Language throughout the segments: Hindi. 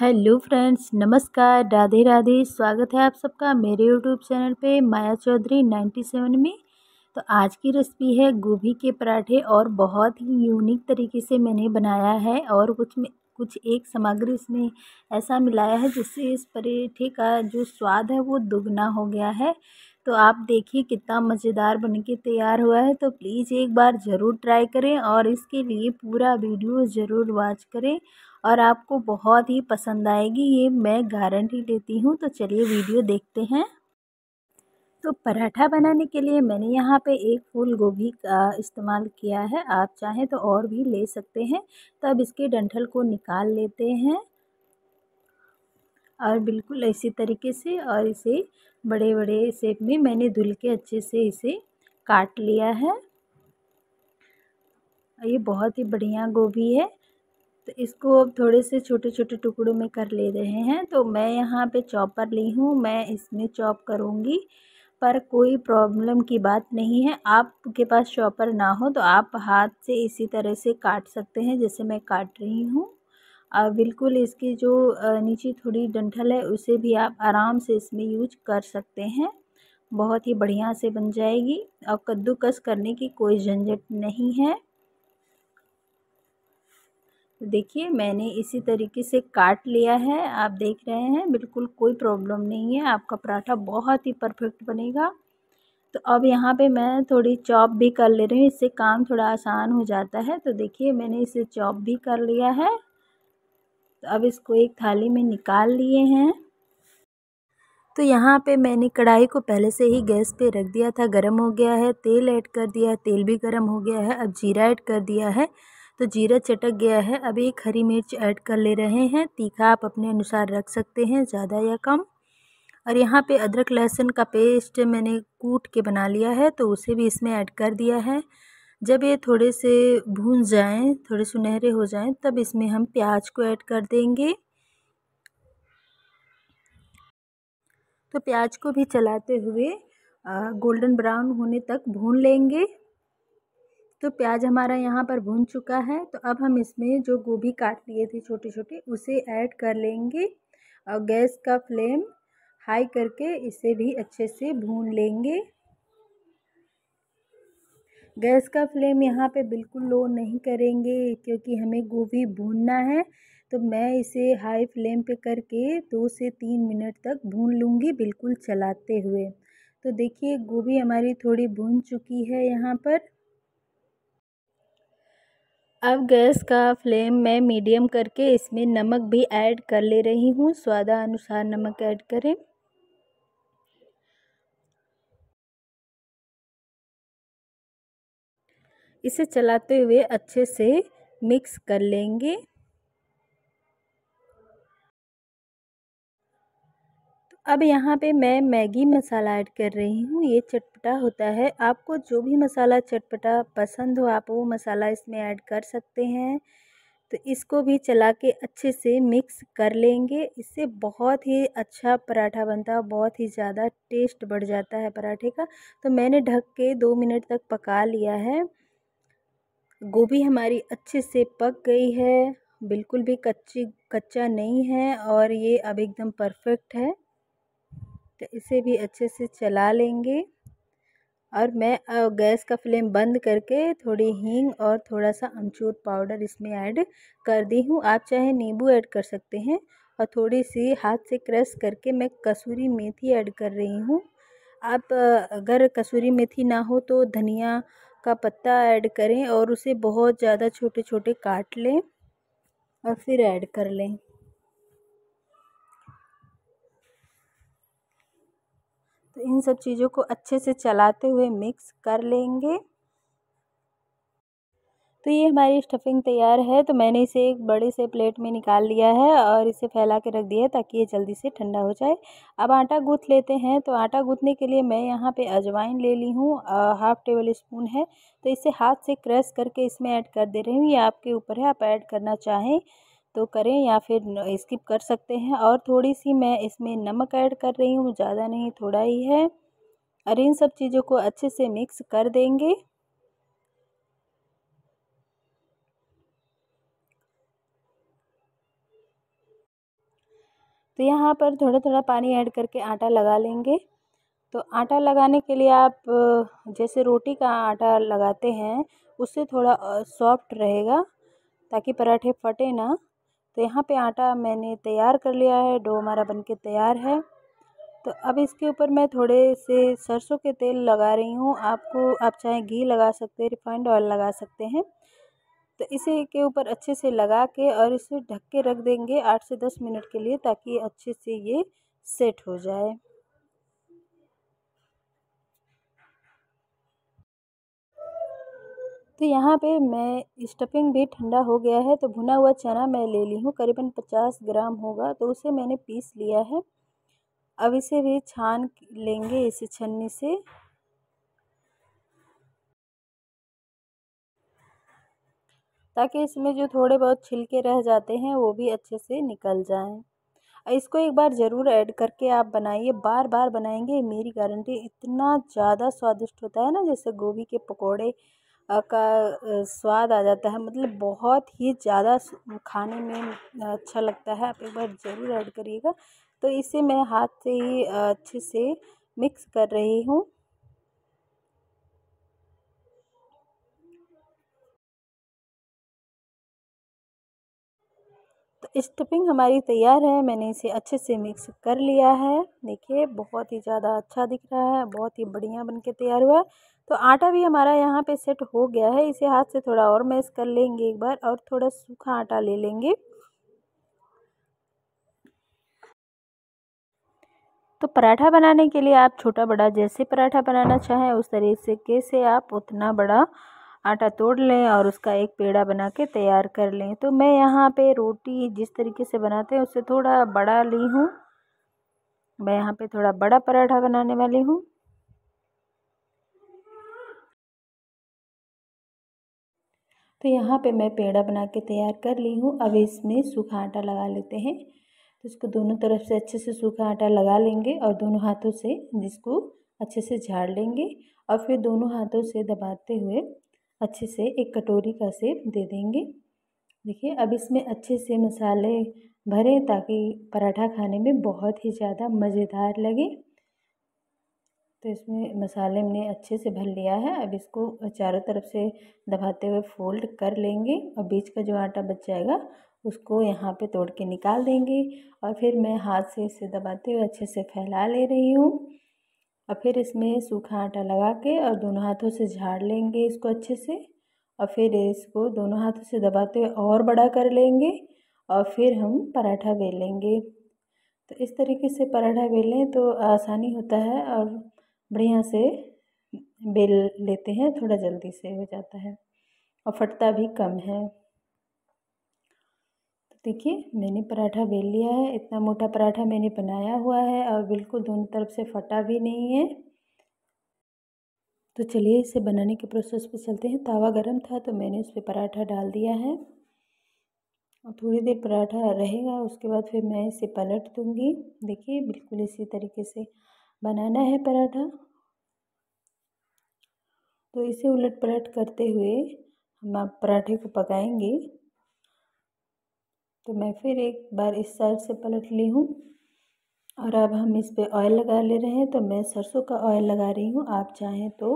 हेलो फ्रेंड्स नमस्कार राधे राधे स्वागत है आप सबका मेरे यूट्यूब चैनल पे माया चौधरी 97 में तो आज की रेसिपी है गोभी के पराठे और बहुत ही यूनिक तरीके से मैंने बनाया है और कुछ में कुछ एक सामग्री इसमें ऐसा मिलाया है जिससे इस पराठे का जो स्वाद है वो दुगना हो गया है तो आप देखिए कितना मज़ेदार बनके तैयार हुआ है तो प्लीज़ एक बार ज़रूर ट्राई करें और इसके लिए पूरा वीडियो ज़रूर वॉच करें और आपको बहुत ही पसंद आएगी ये मैं गारंटी लेती हूँ तो चलिए वीडियो देखते हैं तो पराठा बनाने के लिए मैंने यहाँ पे एक फूल गोभी का इस्तेमाल किया है आप चाहें तो और भी ले सकते हैं तो अब इसके डंठल को निकाल लेते हैं और बिल्कुल इसी तरीके से और इसे बड़े बड़े शेप में मैंने धुल के अच्छे से इसे काट लिया है ये बहुत ही बढ़िया गोभी है तो इसको अब थोड़े से छोटे छोटे टुकड़ों में कर ले रहे हैं तो मैं यहाँ पे चॉपर ली हूँ मैं इसमें चॉप करूँगी पर कोई प्रॉब्लम की बात नहीं है आपके पास चॉपर ना हो तो आप हाथ से इसी तरह से काट सकते हैं जैसे मैं काट रही हूँ और बिल्कुल इसकी जो नीचे थोड़ी डंठल है उसे भी आप आराम से इसमें यूज कर सकते हैं बहुत ही बढ़िया से बन जाएगी और कद्दूकस करने की कोई झंझट नहीं है देखिए मैंने इसी तरीके से काट लिया है आप देख रहे हैं बिल्कुल कोई प्रॉब्लम नहीं है आपका पराठा बहुत ही परफेक्ट बनेगा तो अब यहाँ पे मैं थोड़ी चॉप भी कर ले रही हूँ इससे काम थोड़ा आसान हो जाता है तो देखिए मैंने इसे चॉप भी कर लिया है तो अब इसको एक थाली में निकाल लिए हैं तो यहाँ पे मैंने कढ़ाई को पहले से ही गैस पे रख दिया था गर्म हो गया है तेल ऐड कर दिया है तेल भी गर्म हो गया है अब जीरा ऐड कर दिया है तो जीरा चटक गया है अब एक हरी मिर्च ऐड कर ले रहे हैं तीखा आप अपने अनुसार रख सकते हैं ज़्यादा या कम और यहाँ पे अदरक लहसुन का पेस्ट मैंने कूट के बना लिया है तो उसे भी इसमें ऐड कर दिया है जब ये थोड़े से भून जाएँ थोड़े सुनहरे हो जाएँ तब इसमें हम प्याज को ऐड कर देंगे तो प्याज को भी चलाते हुए गोल्डन ब्राउन होने तक भून लेंगे तो प्याज हमारा यहाँ पर भून चुका है तो अब हम इसमें जो गोभी काट लिए थे छोटे छोटे उसे ऐड कर लेंगे और गैस का फ्लेम हाई करके इसे भी अच्छे से भून लेंगे गैस का फ्लेम यहाँ पे बिल्कुल लो नहीं करेंगे क्योंकि हमें गोभी भूनना है तो मैं इसे हाई फ्लेम पे करके दो से तीन मिनट तक भून लूँगी बिल्कुल चलाते हुए तो देखिए गोभी हमारी थोड़ी भून चुकी है यहाँ पर अब गैस का फ्लेम मैं मीडियम करके इसमें नमक भी ऐड कर ले रही हूँ स्वादा अनुसार नमक ऐड करें इसे चलाते हुए अच्छे से मिक्स कर लेंगे अब यहाँ पे मैं मैगी मसाला ऐड कर रही हूँ ये चटपटा होता है आपको जो भी मसाला चटपटा पसंद हो आप वो मसाला इसमें ऐड कर सकते हैं तो इसको भी चला के अच्छे से मिक्स कर लेंगे इससे बहुत ही अच्छा पराठा बनता है बहुत ही ज़्यादा टेस्ट बढ़ जाता है पराठे का तो मैंने ढक के दो मिनट तक पका लिया है गोभी हमारी अच्छे से पक गई है बिल्कुल भी कच्ची कच्चा नहीं है और ये अब एकदम परफेक्ट है तो इसे भी अच्छे से चला लेंगे और मैं गैस का फ्लेम बंद करके थोड़ी हींग और थोड़ा सा अमचूर पाउडर इसमें ऐड कर दी हूँ आप चाहे नींबू ऐड कर सकते हैं और थोड़ी सी हाथ से क्रश करके मैं कसूरी मेथी ऐड कर रही हूँ आप अगर कसूरी मेथी ना हो तो धनिया का पत्ता ऐड करें और उसे बहुत ज़्यादा छोटे छोटे काट लें और फिर ऐड कर लें तो इन सब चीज़ों को अच्छे से चलाते हुए मिक्स कर लेंगे तो ये हमारी स्टफिंग तैयार है तो मैंने इसे एक बड़े से प्लेट में निकाल लिया है और इसे फैला के रख दिया है ताकि ये जल्दी से ठंडा हो जाए अब आटा गूँथ लेते हैं तो आटा गूँथने के लिए मैं यहाँ पे अजवाइन ले ली हूँ हाफ़ टेबल स्पून है तो इसे हाथ से क्रश करके इसमें ऐड कर दे रही हूँ ये आपके ऊपर है आप ऐड करना चाहें तो करें या फिर स्किप कर सकते हैं और थोड़ी सी मैं इसमें नमक ऐड कर रही हूँ ज़्यादा नहीं थोड़ा ही है और इन सब चीज़ों को अच्छे से मिक्स कर देंगे तो यहाँ पर थोड़ा थोड़ा पानी ऐड करके आटा लगा लेंगे तो आटा लगाने के लिए आप जैसे रोटी का आटा लगाते हैं उससे थोड़ा सॉफ्ट रहेगा ताकि पराठे फटे ना तो यहाँ पे आटा मैंने तैयार कर लिया है डो हमारा बनके तैयार है तो अब इसके ऊपर मैं थोड़े से सरसों के तेल लगा रही हूँ आपको आप चाहे घी लगा सकते हैं रिफाइंड ऑयल लगा सकते हैं तो इसे के ऊपर अच्छे से लगा के और इसे ढक के रख देंगे आठ से दस मिनट के लिए ताकि अच्छे से ये सेट हो जाए तो यहाँ पे मैं स्टफिंग भी ठंडा हो गया है तो भुना हुआ चना मैं ले ली हूँ करीबन पचास ग्राम होगा तो उसे मैंने पीस लिया है अब इसे भी छान लेंगे इसे छन्नी से ताकि इसमें जो थोड़े बहुत छिलके रह जाते हैं वो भी अच्छे से निकल जाएं इसको एक बार ज़रूर ऐड करके आप बनाइए बार बार बनाएंगे मेरी गारंटी इतना ज़्यादा स्वादिष्ट होता है ना जैसे गोभी के पकोड़े का स्वाद आ जाता है मतलब बहुत ही ज़्यादा खाने में अच्छा लगता है आप एक बार ज़रूर ऐड करिएगा तो इसे मैं हाथ से ही अच्छे से मिक्स कर रही हूँ स्टफिंग हमारी तैयार है मैंने इसे अच्छे से मिक्स कर लिया है देखिए बहुत ही ज़्यादा अच्छा दिख रहा है बहुत ही बढ़िया बनके तैयार हुआ है तो आटा भी हमारा यहाँ पे सेट हो गया है इसे हाथ से थोड़ा और मैश कर लेंगे एक बार और थोड़ा सूखा आटा ले लेंगे तो पराठा बनाने के लिए आप छोटा बड़ा जैसे पराठा बनाना चाहें उस तरीके से आप उतना बड़ा आटा तोड़ लें और उसका एक पेड़ा बना के तैयार कर लें तो मैं यहाँ पे रोटी जिस तरीके से बनाते हैं उससे थोड़ा बड़ा ली हूँ मैं यहाँ पे थोड़ा बड़ा पराठा बनाने वाली हूँ तो यहाँ पे मैं पेड़ा बना के तैयार कर ली हूँ अब इसमें सूखा आटा लगा लेते हैं तो इसको दोनों तरफ से अच्छे से सूखा आटा लगा लेंगे और दोनों हाथों से जिसको अच्छे से झाड़ लेंगे और फिर दोनों हाथों से दबाते हुए अच्छे से एक कटोरी का सेप दे देंगे देखिए अब इसमें अच्छे से मसाले भरें ताकि पराठा खाने में बहुत ही ज़्यादा मज़ेदार लगे तो इसमें मसाले हमने अच्छे से भर लिया है अब इसको चारों तरफ से दबाते हुए फोल्ड कर लेंगे और बीच का जो आटा बच जाएगा उसको यहाँ पे तोड़ के निकाल देंगे और फिर मैं हाथ से इसे दबाते हुए अच्छे से फैला ले रही हूँ और फिर इसमें सूखा आटा लगा के और दोनों हाथों से झाड़ लेंगे इसको अच्छे से और फिर इसको दोनों हाथों से दबाते हुए और बड़ा कर लेंगे और फिर हम पराठा बेलेंगे तो इस तरीके से पराठा बेलें तो आसानी होता है और बढ़िया से बेल लेते हैं थोड़ा जल्दी से हो जाता है और फटता भी कम है देखिए मैंने पराठा बेल लिया है इतना मोटा पराठा मैंने बनाया हुआ है और बिल्कुल दोनों तरफ से फटा भी नहीं है तो चलिए इसे बनाने के प्रोसेस पे चलते हैं तावा गर्म था तो मैंने उस पर पराठा डाल दिया है और थोड़ी देर पराठा रहेगा उसके बाद फिर मैं इसे पलट दूँगी देखिए बिल्कुल इसी तरीके से बनाना है पराठा तो इसे उलट पलट करते हुए हम आप पराठे को पकाएंगे तो मैं फिर एक बार इस साइड से पलट ली हूँ और अब हम इस पर ऑयल लगा ले रहे हैं तो मैं सरसों का ऑयल लगा रही हूँ आप चाहें तो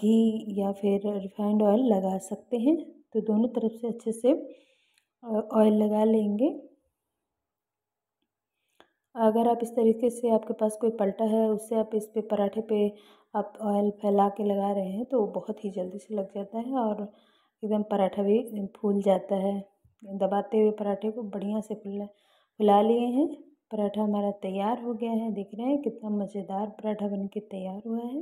घी या फिर रिफाइंड ऑयल लगा सकते हैं तो दोनों तरफ से अच्छे से ऑयल लगा लेंगे अगर आप इस तरीके से आपके पास कोई पलटा है उससे आप इस पे पराठे पे आप ऑयल फैला के लगा रहे हैं तो बहुत ही जल्दी से लग जाता है और एकदम पराठा भी फूल जाता है दबाते हुए पराठे को बढ़िया से फुला फुला लिए हैं पराठा हमारा तैयार हो गया है देख रहे हैं कितना मज़ेदार पराठा बन के तैयार हुआ है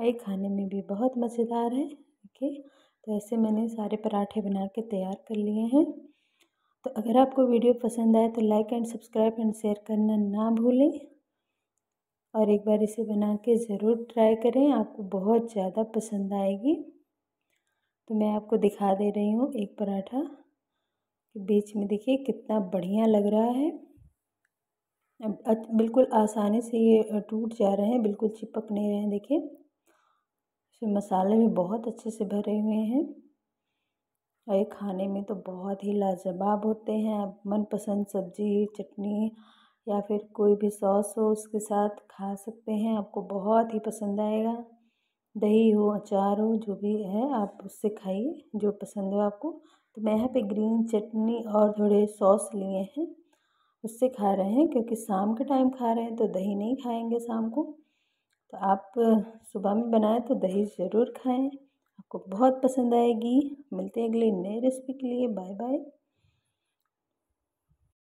और ये खाने में भी बहुत मज़ेदार है देखिए तो ऐसे मैंने सारे पराठे बना के तैयार कर लिए हैं तो अगर आपको वीडियो पसंद आए तो like and subscribe and share करना ना भूलें और एक बार इसे बना के ज़रूर ट्राई करें आपको बहुत ज़्यादा पसंद आएगी तो मैं आपको दिखा दे रही हूँ एक पराठा बीच में देखिए कितना बढ़िया लग रहा है अब बिल्कुल आसानी से ये टूट जा रहे हैं बिल्कुल चिपक नहीं रहे हैं देखिए इसमें मसाले भी बहुत अच्छे से भरे हुए हैं और ये खाने में तो बहुत ही लाजवाब होते हैं आप मनपसंद सब्जी चटनी या फिर कोई भी सॉस हो उसके साथ खा सकते हैं आपको बहुत ही पसंद आएगा दही हो अचार हो जो भी है आप उससे खाइए जो पसंद हो आपको तो मैं यहाँ पे ग्रीन चटनी और थोड़े सॉस लिए हैं उससे खा रहे हैं क्योंकि शाम के टाइम खा रहे हैं तो दही नहीं खाएंगे शाम को तो आप सुबह में बनाएं तो दही ज़रूर खाएं आपको बहुत पसंद आएगी मिलते हैं अगली नई रेसिपी के लिए बाय बाय